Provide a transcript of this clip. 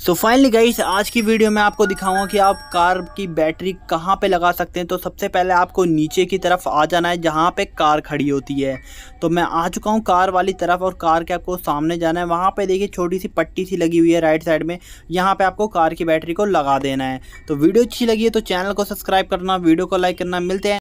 so finally guys आज की video में आपको दिखाऊंगा कि आप कार की बैटरी कहाँ पे लगा सकते हैं तो सबसे पहले आपको नीचे की तरफ आ जाना है जहाँ पे कार खड़ी होती है तो मैं आ चुका हूँ कार वाली तरफ और कार के आपको सामने जाना है वहाँ पे देखिए छोटी सी पट्टी सी लगी हुई है राइट साइड में यहाँ पे आपको कार की बैटरी को लगा देना है तो वीडियो अच्छी लगी है तो चैनल को सब्सक्राइब करना वीडियो को लाइक करना मिलते हैं